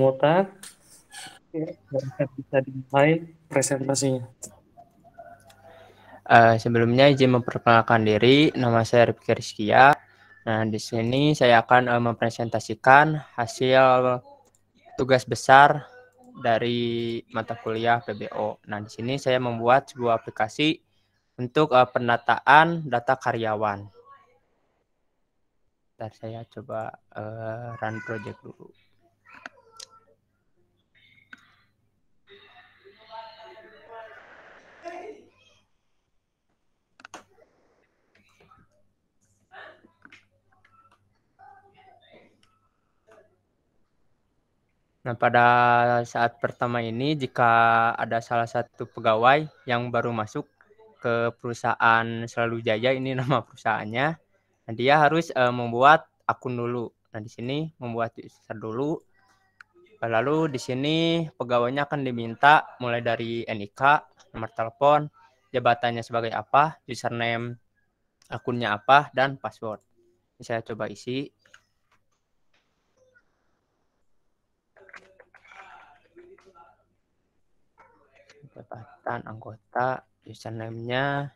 mutar bisa dimulai presentasinya. Uh, sebelumnya izin memperkenalkan diri, nama saya Rifki Rizkia. Nah, di sini saya akan uh, mempresentasikan hasil tugas besar dari mata kuliah PBO. Nah, di sini saya membuat sebuah aplikasi untuk uh, penataan data karyawan. Ntar saya coba uh, run project dulu. Nah, pada saat pertama ini, jika ada salah satu pegawai yang baru masuk ke perusahaan Selalu Jaya, ini nama perusahaannya, nah dia harus uh, membuat akun dulu. Nah, di sini membuat user dulu. Lalu di sini pegawainya akan diminta mulai dari NIK, nomor telepon, jabatannya sebagai apa, username akunnya apa, dan password. Ini saya coba isi. jabatan anggota username-nya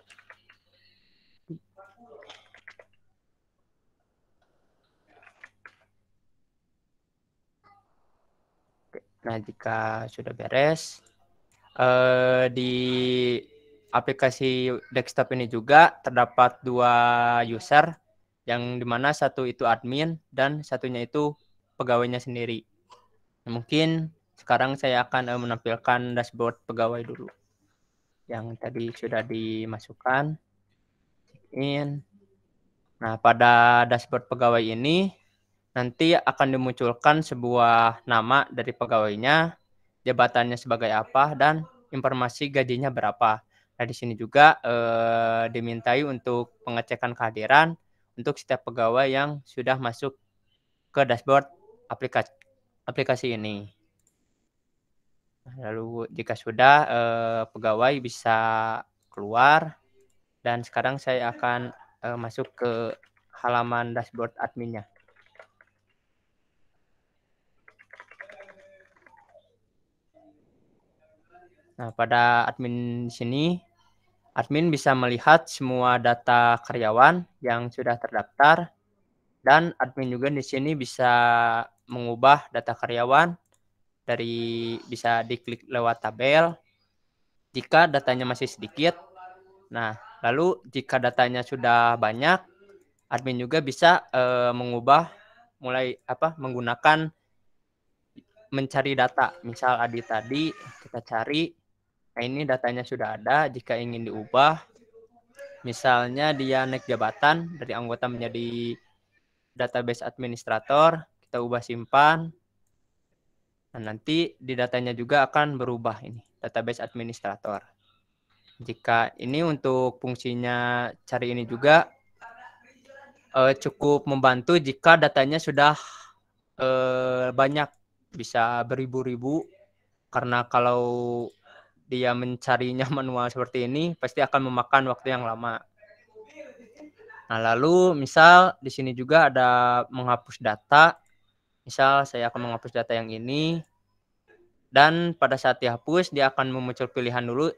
Nah, jika sudah beres, eh, di aplikasi desktop ini juga terdapat dua user, yang dimana satu itu admin dan satunya itu pegawainya sendiri. mungkin sekarang saya akan eh, menampilkan dashboard pegawai dulu. Yang tadi sudah dimasukkan. in. Nah, pada dashboard pegawai ini nanti akan dimunculkan sebuah nama dari pegawainya, jabatannya sebagai apa dan informasi gajinya berapa. Nah, di sini juga eh, dimintai untuk pengecekan kehadiran untuk setiap pegawai yang sudah masuk ke dashboard aplikasi aplikasi ini. Lalu jika sudah eh, pegawai bisa keluar dan sekarang saya akan eh, masuk ke halaman dashboard adminnya. Nah, pada admin sini admin bisa melihat semua data karyawan yang sudah terdaftar dan admin juga di sini bisa mengubah data karyawan dari bisa diklik lewat tabel jika datanya masih sedikit. Nah, lalu jika datanya sudah banyak, admin juga bisa e, mengubah mulai apa menggunakan mencari data. Misal Adi tadi kita cari, nah ini datanya sudah ada. Jika ingin diubah, misalnya dia naik jabatan dari anggota menjadi database administrator, kita ubah simpan. Nah, nanti di datanya juga akan berubah ini, database administrator. Jika ini untuk fungsinya cari ini juga eh, cukup membantu jika datanya sudah eh, banyak, bisa beribu-ribu. Karena kalau dia mencarinya manual seperti ini, pasti akan memakan waktu yang lama. Nah, lalu misal di sini juga ada menghapus data Misal saya akan menghapus data yang ini dan pada saat dihapus dia akan memuncul pilihan dulu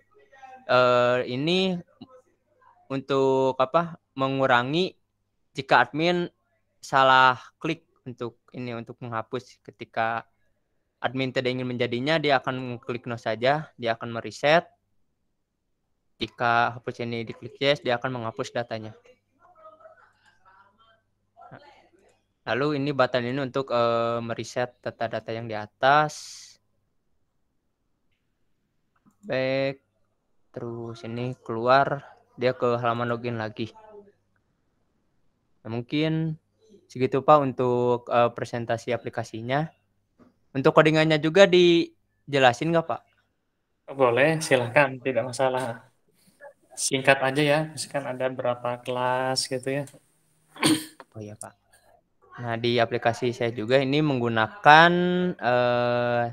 eh, ini untuk apa mengurangi jika admin salah klik untuk ini untuk menghapus ketika admin tidak ingin menjadinya dia akan mengklik no saja dia akan mereset jika hapus ini diklik yes dia akan menghapus datanya Lalu ini button ini untuk uh, mereset data-data yang di atas. Back. Terus ini keluar. Dia ke halaman login lagi. Nah, mungkin segitu Pak untuk uh, presentasi aplikasinya. Untuk codingannya juga dijelasin nggak Pak? Boleh, silahkan. Tidak masalah. Singkat aja ya. Misalkan ada berapa kelas gitu ya. Oh iya Pak. Nah, di aplikasi saya juga ini menggunakan eh,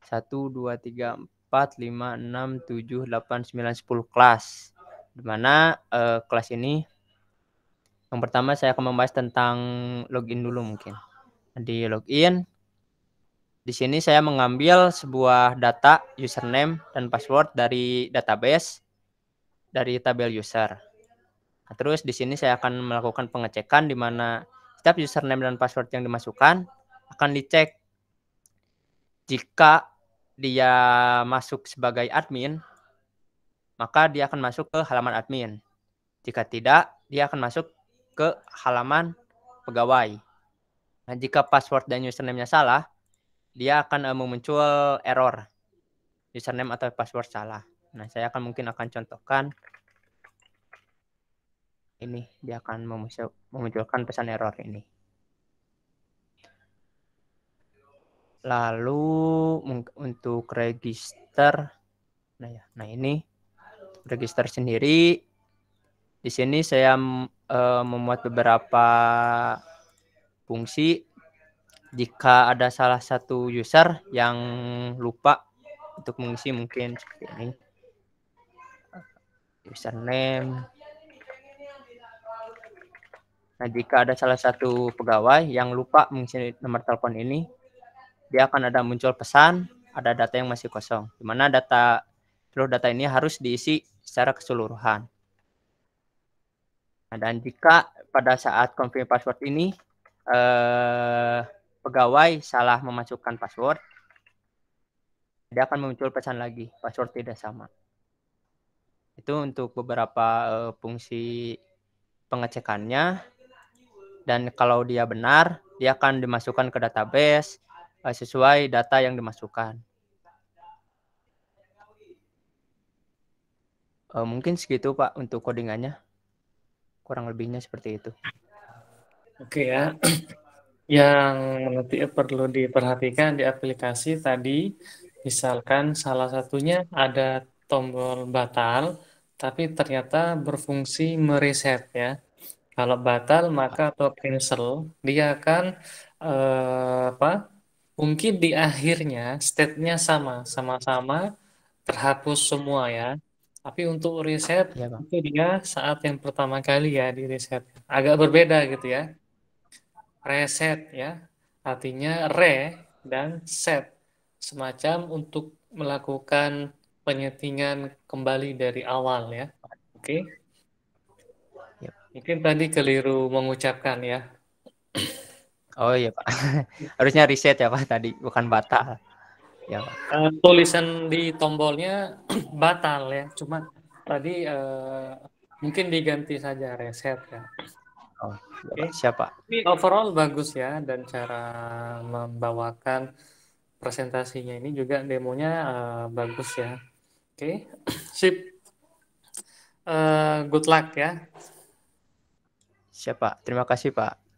satu dua tiga empat lima enam tujuh delapan sembilan sepuluh 10 kelas. Dimana eh, kelas ini, yang pertama saya akan membahas tentang login dulu mungkin. Di login, di sini saya mengambil sebuah data username dan password dari database dari tabel user. Nah, terus di sini saya akan melakukan pengecekan di mana setiap username dan password yang dimasukkan akan dicek. Jika dia masuk sebagai admin, maka dia akan masuk ke halaman admin. Jika tidak, dia akan masuk ke halaman pegawai. Nah, jika password dan username-nya salah, dia akan uh, eh, muncul error username atau password salah. Nah, saya akan mungkin akan contohkan ini dia akan memunculkan pesan error ini. Lalu untuk register nah ya, nah ini register sendiri di sini saya e, memuat beberapa fungsi jika ada salah satu user yang lupa untuk mengisi mungkin seperti ini username Nah, jika ada salah satu pegawai yang lupa mengisi nomor telepon ini, dia akan ada muncul pesan ada data yang masih kosong, di mana data seluruh data ini harus diisi secara keseluruhan. Nah, dan jika pada saat confirm password ini eh, pegawai salah memasukkan password, dia akan muncul pesan lagi password tidak sama. Itu untuk beberapa eh, fungsi pengecekannya dan kalau dia benar dia akan dimasukkan ke database uh, sesuai data yang dimasukkan. Uh, mungkin segitu Pak untuk codingannya. Kurang lebihnya seperti itu. Oke ya. Yang nanti perlu diperhatikan di aplikasi tadi misalkan salah satunya ada tombol batal tapi ternyata berfungsi mereset ya. Kalau batal maka atau cancel, dia akan uh, apa? Mungkin di akhirnya state-nya sama, sama-sama terhapus semua ya. Tapi untuk reset ya, itu dia saat yang pertama kali ya di reset. Agak berbeda gitu ya. Reset ya. Artinya re dan set. Semacam untuk melakukan penyetingan kembali dari awal ya. Oke. Mungkin tadi keliru mengucapkan ya. Oh iya Pak. Harusnya riset ya Pak tadi, bukan batal. Ya Pak. Uh, tulisan di tombolnya batal ya, cuma tadi uh, mungkin diganti saja reset ya. Oh, okay. siapa? Overall bagus ya dan cara membawakan presentasinya ini juga demonya uh, bagus ya. Oke, okay. sip. Uh, good luck ya siapa terima kasih Pak